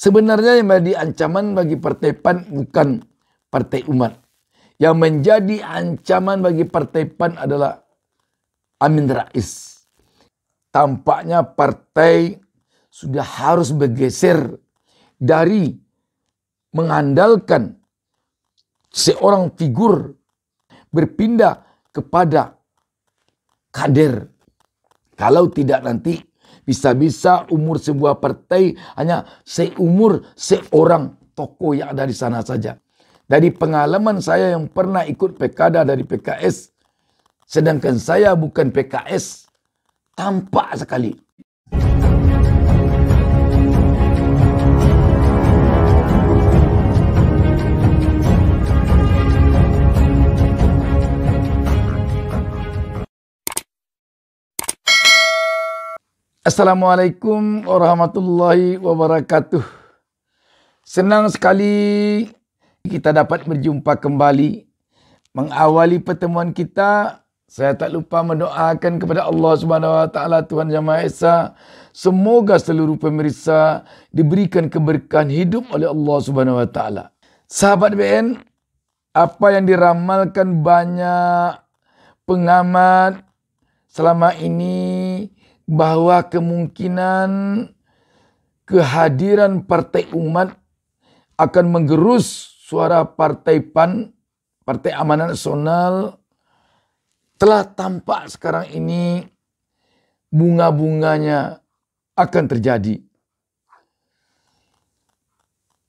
Sebenarnya yang menjadi ancaman bagi partai PAN bukan partai umat. Yang menjadi ancaman bagi partai PAN adalah Amin Rais. Tampaknya partai sudah harus bergeser dari mengandalkan seorang figur berpindah kepada kader. Kalau tidak nanti bisa-bisa umur sebuah partai hanya seumur seorang tokoh yang ada di sana saja. Dari pengalaman saya yang pernah ikut pekada dari PKS, sedangkan saya bukan PKS, tampak sekali Assalamualaikum warahmatullahi wabarakatuh. Senang sekali kita dapat berjumpa kembali. Mengawali pertemuan kita, saya tak lupa mendoakan kepada Allah Subhanahu wa taala Tuhan Yang Maha Esa, semoga seluruh pemirsa diberikan keberkahan hidup oleh Allah Subhanahu wa taala. Sahabat BN, apa yang diramalkan banyak pengamat selama ini bahwa kemungkinan kehadiran partai umat akan menggerus suara partai PAN, Partai Amanat Nasional telah tampak sekarang ini bunga-bunganya akan terjadi.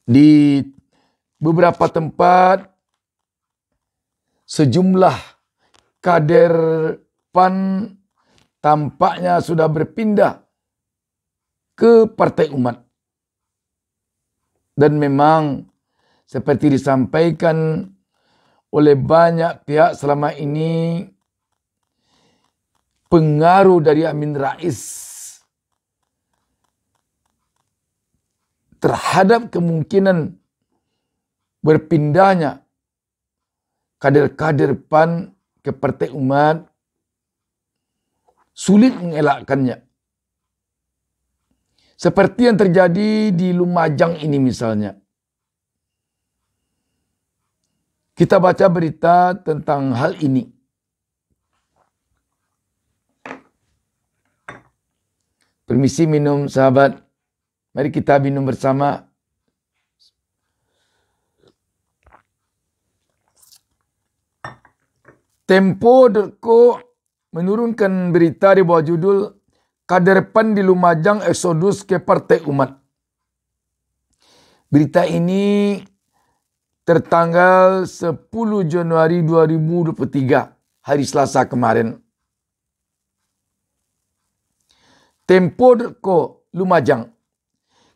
Di beberapa tempat sejumlah kader PAN tampaknya sudah berpindah ke partai umat. Dan memang seperti disampaikan oleh banyak pihak selama ini pengaruh dari Amin Rais terhadap kemungkinan berpindahnya kader-kader PAN ke Partai Umat sulit mengelakkannya. Seperti yang terjadi di Lumajang ini misalnya. Kita baca berita tentang hal ini. Permisi minum sahabat. Mari kita minum bersama. Tempo.co menurunkan berita di bawah judul Kader PAN di Lumajang Eksodus ke Partai Umat. Berita ini tertanggal 10 Januari 2023, hari Selasa kemarin. Tempo.co Lumajang.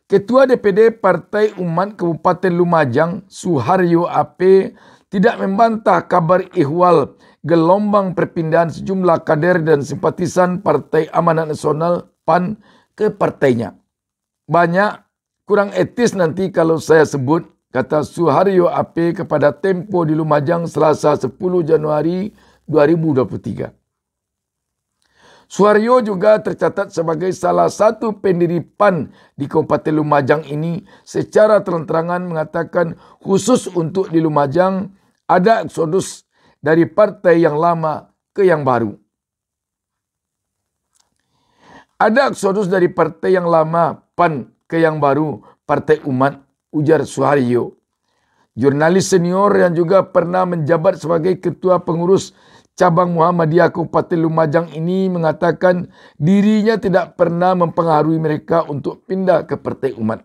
Ketua DPD Partai Umat Kabupaten Lumajang, Suharyo AP, tidak membantah kabar ihwal gelombang perpindahan sejumlah kader dan simpatisan Partai Amanat Nasional PAN ke partainya. Banyak kurang etis nanti kalau saya sebut kata Suharyo AP kepada Tempo di Lumajang Selasa 10 Januari 2023. Suharyo juga tercatat sebagai salah satu pendiri PAN di Kabupaten Lumajang ini secara terang-terangan mengatakan khusus untuk di Lumajang ada eksodus dari partai yang lama ke yang baru. Ada eksodus dari partai yang lama, PAN, ke yang baru, Partai Umat, ujar Suharyo. Jurnalis senior yang juga pernah menjabat sebagai ketua pengurus cabang Muhammadiyah Kabupaten Lumajang ini mengatakan dirinya tidak pernah mempengaruhi mereka untuk pindah ke Partai Umat.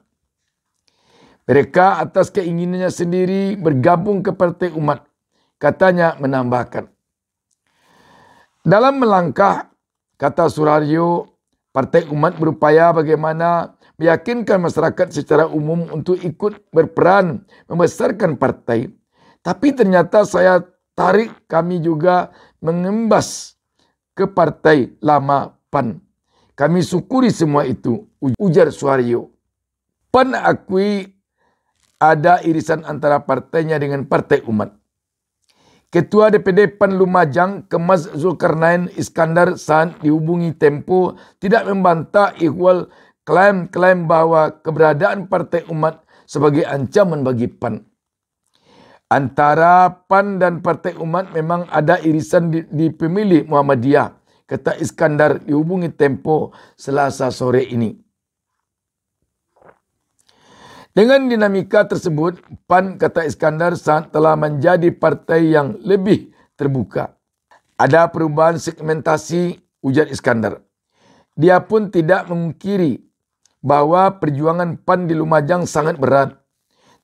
Mereka atas keinginannya sendiri bergabung ke partai umat. Katanya menambahkan. Dalam melangkah, kata Surario, partai umat berupaya bagaimana meyakinkan masyarakat secara umum untuk ikut berperan membesarkan partai. Tapi ternyata saya tarik kami juga mengembas ke partai lama PAN. Kami syukuri semua itu, ujar Suaryo. PAN akui ada irisan antara partainya dengan partai umat. Ketua DPD PAN Lumajang Kemas Zulkarnain Iskandar saat dihubungi Tempo tidak membantah Iqbal klaim-klaim bahwa keberadaan partai umat sebagai ancaman bagi PAN. Antara PAN dan partai umat memang ada irisan di, di pemilih Muhammadiyah, kata Iskandar dihubungi Tempo selasa sore ini. Dengan dinamika tersebut, PAN kata Iskandar saat telah menjadi partai yang lebih terbuka. Ada perubahan segmentasi ujar Iskandar. Dia pun tidak mengkiri bahwa perjuangan PAN di Lumajang sangat berat.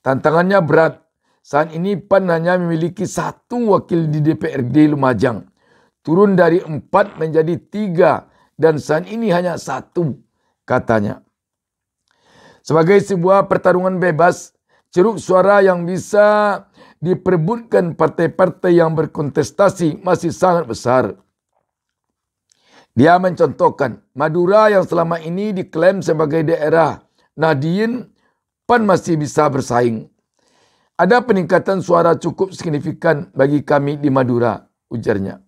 Tantangannya berat. Saat ini PAN hanya memiliki satu wakil di DPRD Lumajang. Turun dari empat menjadi tiga dan saat ini hanya satu, katanya. Sebagai sebuah pertarungan bebas, ceruk suara yang bisa diperebutkan partai-partai yang berkontestasi masih sangat besar. Dia mencontohkan Madura yang selama ini diklaim sebagai daerah Nadine PAN masih bisa bersaing. Ada peningkatan suara cukup signifikan bagi kami di Madura, ujarnya.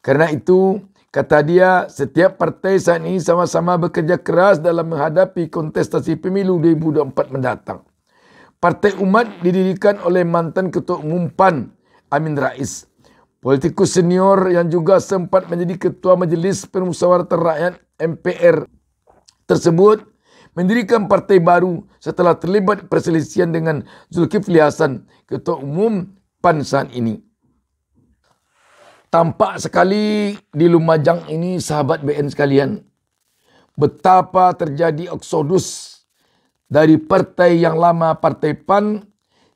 Karena itu, Kata dia, setiap partai saat ini sama-sama bekerja keras dalam menghadapi kontestasi pemilu 2024 mendatang. Partai Umat didirikan oleh mantan Ketua Umum PAN, Amin Rais. Politikus senior yang juga sempat menjadi Ketua Majelis Permusawaratan Rakyat MPR tersebut mendirikan partai baru setelah terlibat perselisihan dengan Zulkifli Hasan, Ketua Umum PAN saat ini. Tampak sekali di Lumajang ini sahabat BN sekalian betapa terjadi oksodus dari partai yang lama Partai PAN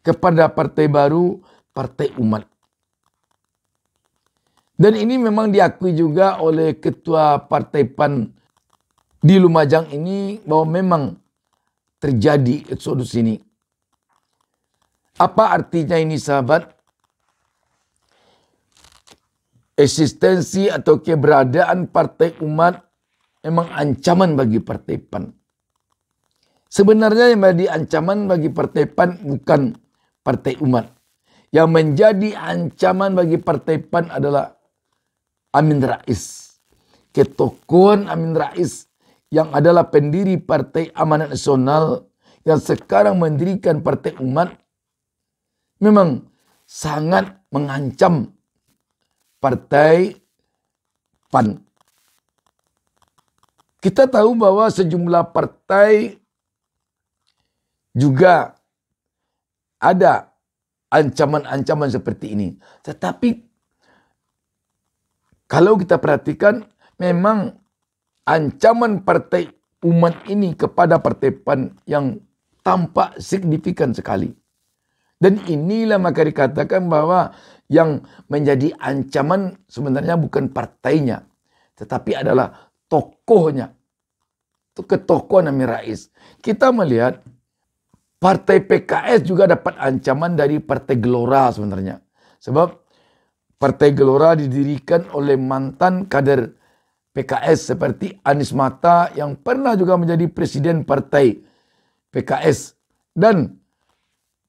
kepada partai baru Partai Umat. Dan ini memang diakui juga oleh ketua Partai PAN di Lumajang ini bahwa memang terjadi eksodus ini. Apa artinya ini sahabat? eksistensi atau keberadaan partai umat memang ancaman bagi partai PAN. Sebenarnya yang menjadi ancaman bagi partai PAN bukan partai umat. Yang menjadi ancaman bagi partai PAN adalah Amin Rais. Ketokohan Amin Rais yang adalah pendiri Partai Amanat Nasional yang sekarang mendirikan Partai Umat memang sangat mengancam Partai PAN. Kita tahu bahwa sejumlah partai juga ada ancaman-ancaman seperti ini. Tetapi kalau kita perhatikan memang ancaman partai umat ini kepada partai PAN yang tampak signifikan sekali. Dan inilah maka dikatakan bahwa yang menjadi ancaman sebenarnya bukan partainya, tetapi adalah tokohnya. ketokohan Amir Rais. Kita melihat partai PKS juga dapat ancaman dari partai Gelora sebenarnya. Sebab partai Gelora didirikan oleh mantan kader PKS seperti Anies Mata yang pernah juga menjadi presiden partai PKS dan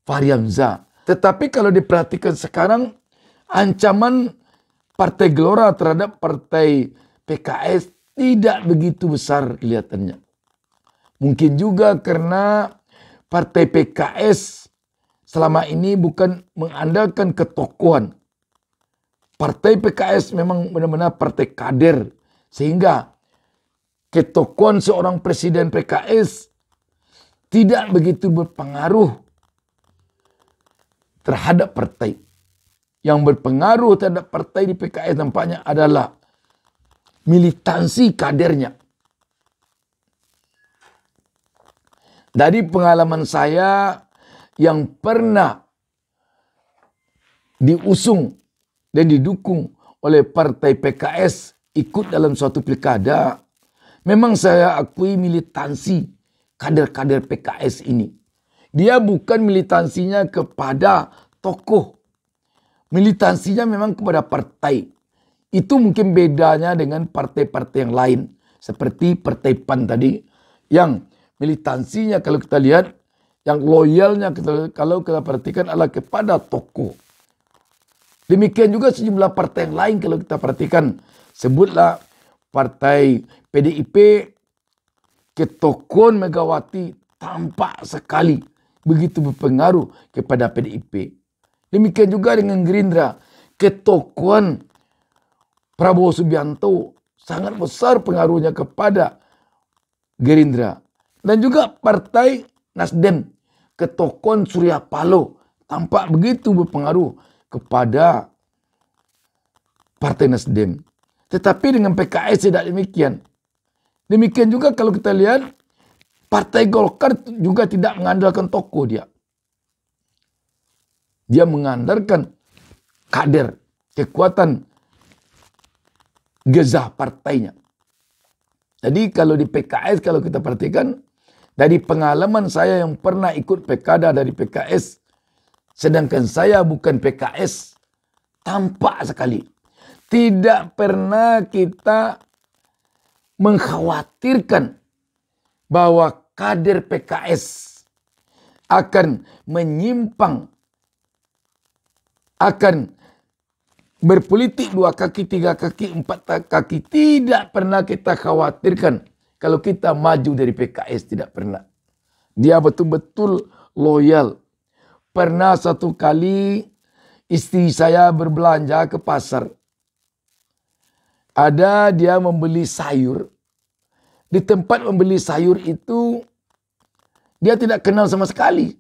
Fahri Hamzah. Tetapi kalau diperhatikan sekarang ancaman Partai Gelora terhadap Partai PKS tidak begitu besar kelihatannya. Mungkin juga karena Partai PKS selama ini bukan mengandalkan ketokohan. Partai PKS memang benar-benar partai kader. Sehingga ketokohan seorang presiden PKS tidak begitu berpengaruh terhadap partai. Yang berpengaruh terhadap partai di PKS nampaknya adalah militansi kadernya. Dari pengalaman saya yang pernah diusung dan didukung oleh partai PKS ikut dalam suatu pilkada, memang saya akui militansi kader-kader PKS ini. Dia bukan militansinya kepada tokoh. Militansinya memang kepada partai. Itu mungkin bedanya dengan partai-partai yang lain. Seperti partai PAN tadi. Yang militansinya kalau kita lihat. Yang loyalnya kita, kalau kita perhatikan adalah kepada tokoh. Demikian juga sejumlah partai yang lain kalau kita perhatikan. Sebutlah partai PDIP ketokon Megawati tampak sekali begitu berpengaruh kepada PDIP. Demikian juga dengan Gerindra. Ketokohan Prabowo Subianto sangat besar pengaruhnya kepada Gerindra. Dan juga Partai Nasdem. Ketokohan Surya Paloh tampak begitu berpengaruh kepada Partai Nasdem. Tetapi dengan PKS tidak demikian. Demikian juga kalau kita lihat Partai Golkar juga tidak mengandalkan toko dia. Dia mengandalkan kader, kekuatan gezah partainya. Jadi kalau di PKS, kalau kita perhatikan, dari pengalaman saya yang pernah ikut PKD dari PKS, sedangkan saya bukan PKS, tampak sekali. Tidak pernah kita mengkhawatirkan bahwa kader PKS akan menyimpang akan berpolitik dua kaki, tiga kaki, empat kaki. Tidak pernah kita khawatirkan kalau kita maju dari PKS. Tidak pernah. Dia betul-betul loyal. Pernah satu kali istri saya berbelanja ke pasar. Ada dia membeli sayur di tempat membeli sayur itu dia tidak kenal sama sekali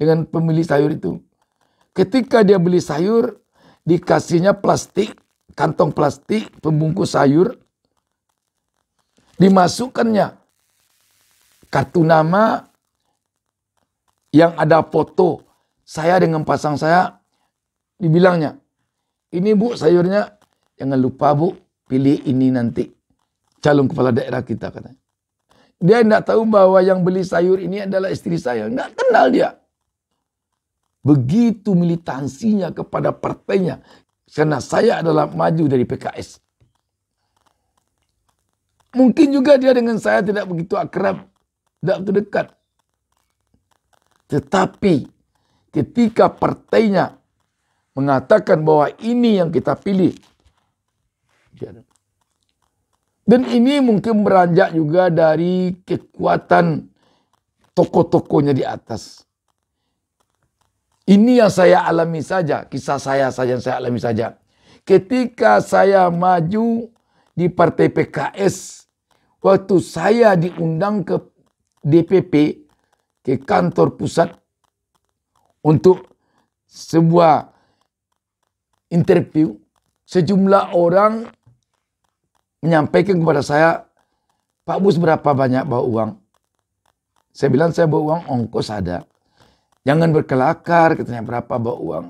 dengan pembeli sayur itu. Ketika dia beli sayur, dikasihnya plastik, kantong plastik, pembungkus sayur, dimasukkannya kartu nama yang ada foto saya dengan pasang saya, dibilangnya, ini bu sayurnya, jangan lupa bu, pilih ini nanti calon kepala daerah kita katanya. Dia tidak tahu bahwa yang beli sayur ini adalah istri saya. Tidak kenal dia. Begitu militansinya kepada partainya. Karena saya adalah maju dari PKS. Mungkin juga dia dengan saya tidak begitu akrab. Tidak begitu dekat. Tetapi ketika partainya mengatakan bahwa ini yang kita pilih. Dia dan ini mungkin beranjak juga dari kekuatan tokoh-tokohnya di atas. Ini yang saya alami saja, kisah saya saja yang saya alami saja. Ketika saya maju di Partai PKS, waktu saya diundang ke DPP, ke kantor pusat untuk sebuah interview, sejumlah orang menyampaikan kepada saya, Pak Bus berapa banyak bawa uang? Saya bilang saya bawa uang ongkos ada. Jangan berkelakar, katanya berapa bawa uang.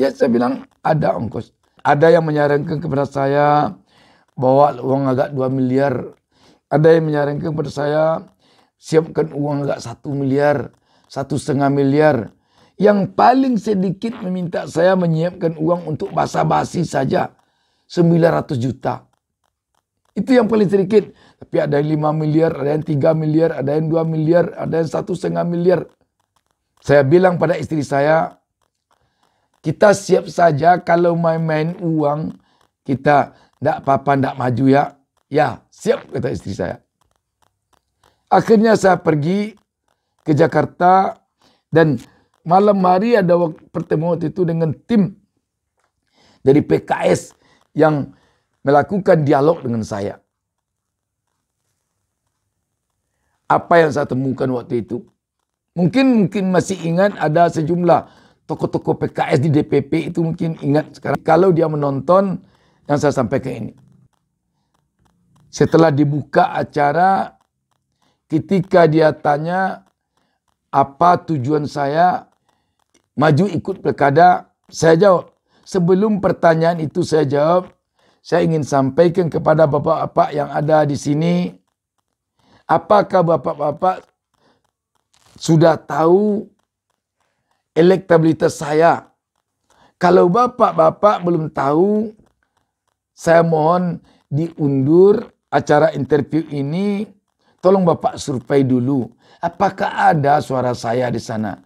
Ya saya bilang ada ongkos. Ada yang menyarankan kepada saya bawa uang agak 2 miliar. Ada yang menyarankan kepada saya siapkan uang agak 1 miliar, satu setengah miliar. Yang paling sedikit meminta saya menyiapkan uang untuk basa-basi saja. 900 juta. Itu yang paling sedikit. Tapi ada yang 5 miliar, ada yang 3 miliar, ada yang 2 miliar, ada yang satu setengah miliar. Saya bilang pada istri saya, kita siap saja kalau main-main uang, kita tidak apa-apa, tidak maju ya. Ya, siap, kata istri saya. Akhirnya saya pergi ke Jakarta dan malam hari ada pertemuan itu dengan tim dari PKS yang melakukan dialog dengan saya. Apa yang saya temukan waktu itu? Mungkin mungkin masih ingat ada sejumlah tokoh-tokoh PKS di DPP itu mungkin ingat sekarang. Kalau dia menonton yang saya sampaikan ini. Setelah dibuka acara, ketika dia tanya apa tujuan saya maju ikut pilkada, saya jawab, sebelum pertanyaan itu saya jawab, saya ingin sampaikan kepada bapak-bapak yang ada di sini, apakah bapak-bapak sudah tahu elektabilitas saya? Kalau bapak-bapak belum tahu, saya mohon diundur acara interview ini. Tolong bapak survei dulu. Apakah ada suara saya di sana?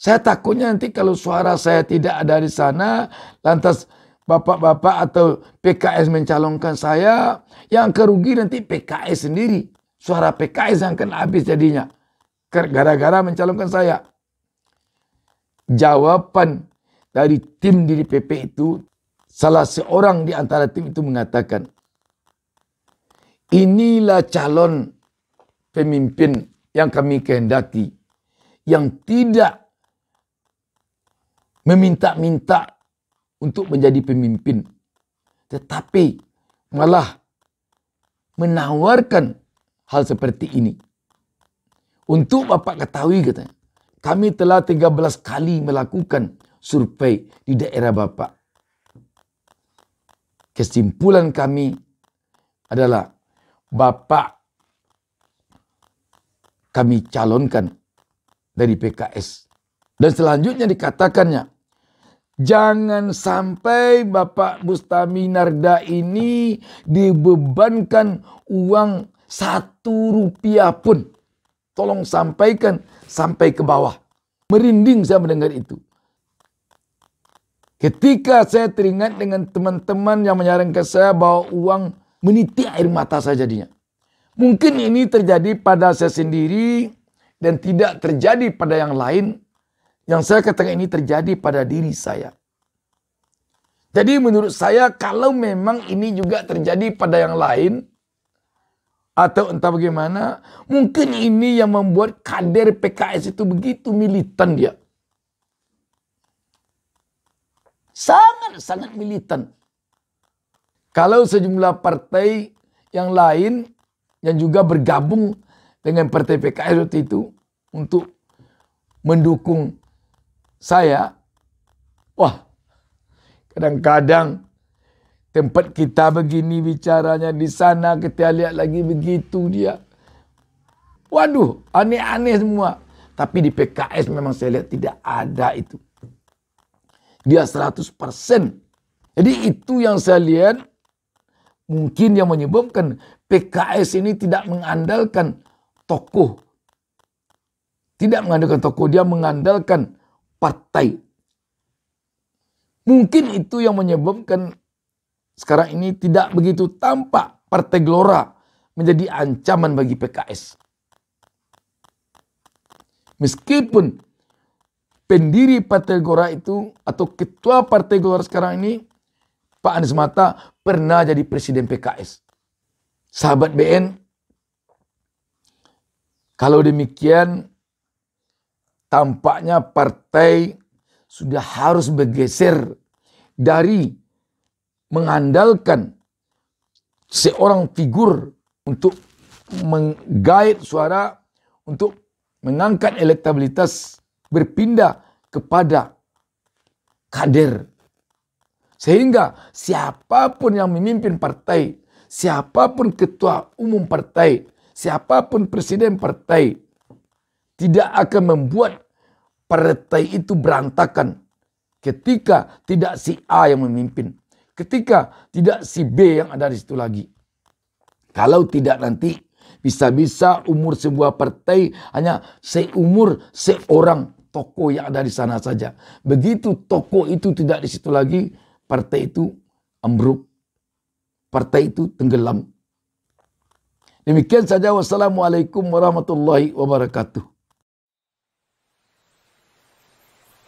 Saya takutnya nanti kalau suara saya tidak ada di sana, lantas bapak-bapak atau PKS mencalonkan saya, yang kerugi nanti PKS sendiri. Suara PKS yang akan habis jadinya. Gara-gara mencalonkan saya. Jawaban dari tim di PP itu, salah seorang di antara tim itu mengatakan, inilah calon pemimpin yang kami kehendaki, yang tidak meminta-minta untuk menjadi pemimpin. Tetapi malah menawarkan hal seperti ini. Untuk Bapak ketahui katanya, kami telah 13 kali melakukan survei di daerah Bapak. Kesimpulan kami adalah Bapak kami calonkan dari PKS. Dan selanjutnya dikatakannya, Jangan sampai Bapak Bustami Narda ini dibebankan uang satu rupiah pun. Tolong sampaikan sampai ke bawah. Merinding saya mendengar itu. Ketika saya teringat dengan teman-teman yang menyarankan saya bahwa uang meniti air mata saya jadinya. Mungkin ini terjadi pada saya sendiri dan tidak terjadi pada yang lain. Yang saya katakan ini terjadi pada diri saya. Jadi menurut saya kalau memang ini juga terjadi pada yang lain atau entah bagaimana, mungkin ini yang membuat kader PKS itu begitu militan dia. Sangat-sangat militan. Kalau sejumlah partai yang lain yang juga bergabung dengan partai PKS waktu itu untuk mendukung saya, wah, kadang-kadang tempat kita begini bicaranya, di sana kita lihat lagi begitu dia. Waduh, aneh-aneh semua. Tapi di PKS memang saya lihat tidak ada itu. Dia 100%. Jadi itu yang saya lihat mungkin yang menyebabkan PKS ini tidak mengandalkan tokoh. Tidak mengandalkan tokoh, dia mengandalkan partai. Mungkin itu yang menyebabkan sekarang ini tidak begitu tampak Partai Gelora menjadi ancaman bagi PKS. Meskipun pendiri Partai Gelora itu atau ketua Partai Gelora sekarang ini Pak Anies Mata pernah jadi presiden PKS. Sahabat BN, kalau demikian tampaknya partai sudah harus bergeser dari mengandalkan seorang figur untuk menggait suara untuk mengangkat elektabilitas berpindah kepada kader sehingga siapapun yang memimpin partai siapapun ketua umum partai siapapun presiden partai tidak akan membuat partai itu berantakan ketika tidak si A yang memimpin. Ketika tidak si B yang ada di situ lagi. Kalau tidak nanti bisa-bisa umur sebuah partai hanya seumur seorang toko yang ada di sana saja. Begitu toko itu tidak di situ lagi, partai itu ambruk. Partai itu tenggelam. Demikian saja. Wassalamualaikum warahmatullahi wabarakatuh.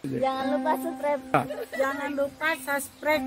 Jangan lupa subscribe. Ah. Jangan lupa subscribe.